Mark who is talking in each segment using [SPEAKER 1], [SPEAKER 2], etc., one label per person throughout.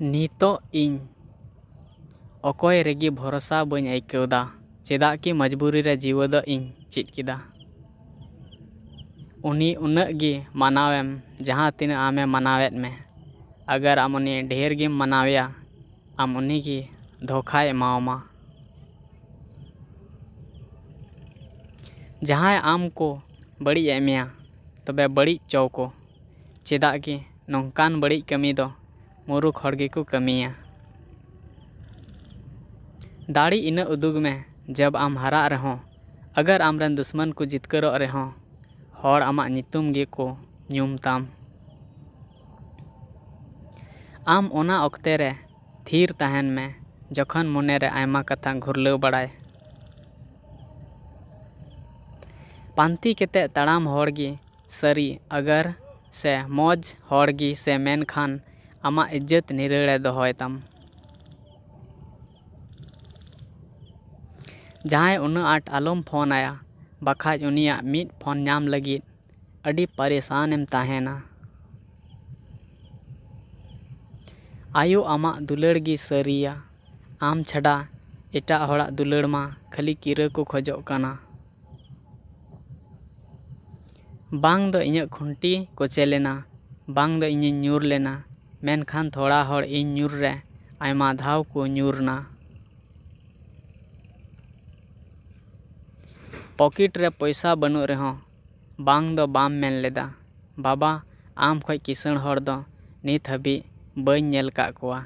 [SPEAKER 1] नितोरेगी भरोसा बी आईकदा चेदा कि मजबूरी जीव चिदा उन्हीं उन्गे मानवेम जहाँ तीन आमे मनावेद में अगर आम उन्हें ढेर गेम मनाया आम उन्हीं की धोखा एमावा जहाँ आम को बड़ी एमया तबे बड़ी चौको चेदा कि नौकान बड़ी कमी दो मुरुख को कमिया दाड़ी इन उदुग में जब आम हरा रहो अगर आम रन दुश्मन को जितकर रहो हर आम को नुमताम आम ओना अक्ते रे थीर तहन में जखन मोने रे आयमा कथा घुरल बड़ा पानी के तड़ाम होड़गी सरी अगर से मौज होड़गी से मेन खान आम इज्जत निरड़े दहेता जहां उन्ना आट आलम फोन आया बखाज उन फोन नाम लगी परेशान एम तहना आयो आम दुलड़ी सरिया आम छड़ा एटा दुलड़मा खाली कीरा को खोजना बांग दो इंटी को चेलेना बांग दो इंजे लेना मेनखान थोड़ा हर इन नूर आयमा धाव को नूरना पॉकेट रे पैसा बनू रहे बांग दो बाम मेन लेदा बाबा आम खोज किसण हर दो नित हबी बल का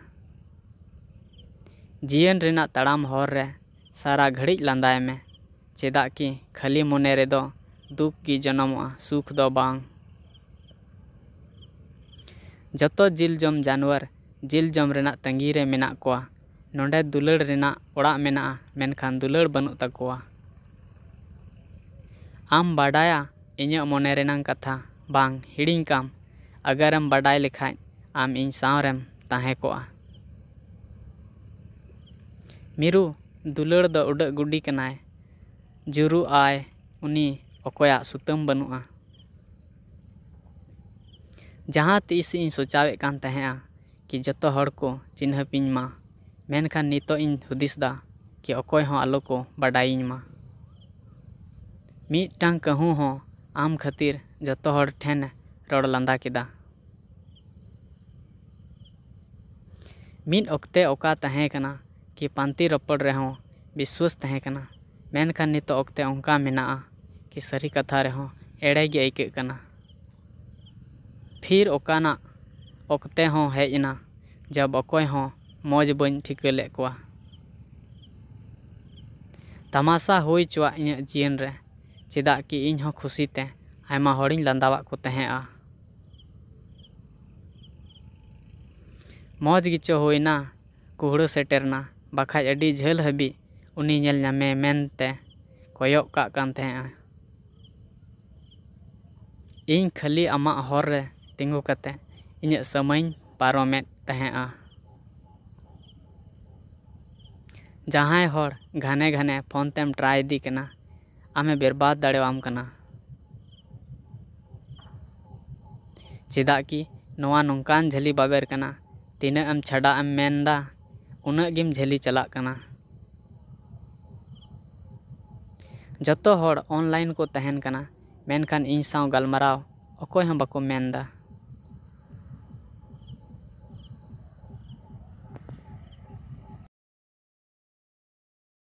[SPEAKER 1] जियन रेना तड़ाम हर रे सारा घड़ी लंदाय में चेदा कि खाली मोने रेद दुख की जन्म सुख दो बांग जो जिल जम जानवर जिल जम तंगी को ना दुलड़ा दुलड़ बनू तको आम बाडा इन मन कथा बांग हिड़ी काम अगर एम बाडा लेखा आम इन सावरेम को मिरु दुलड़ उड़ गुडी कनाए जुरु आय उनी अकोया सुतम बनू जहाँ तीस सोचावे कि जो तो को चिन्हपीमा मेखान नित हुदा कि अकोय आलो को बाडाईमा मीटा कहूँ हों आम खातिर जो तो ठेन रड़ लादा के मीटे अका कि पानी रपड़ रहे विश्वास तहकना मेखान नित अक्त अंका मेना कि सारी कथा रहे एड़े आईकना फिर अकाना अक्ते हों हेना जब अक हों मोज बन ठीक तमाशा हो चुआ इन जीन रे चेदा कि इन हों खुशी ते आयमा हड़ी लंदावा को तहे आ मौज गिचो कुहड़ो सेटेरना बाखाज अडी झेल हबी उनी इन खाली आम हर तीगू कते इन समय पारम जहाँ हर घने घने फोन तेम ट्राई करना आमे बर्बाद दड़वाम करना चेदा कि नौकान झली बगर करना तीना एम छड़ा एम मेनदा उनगिम झली चला करना जो हर ऑनलाइन को तहन करना मेनखान इन सौ गलमारा अको हम बाको मेनदा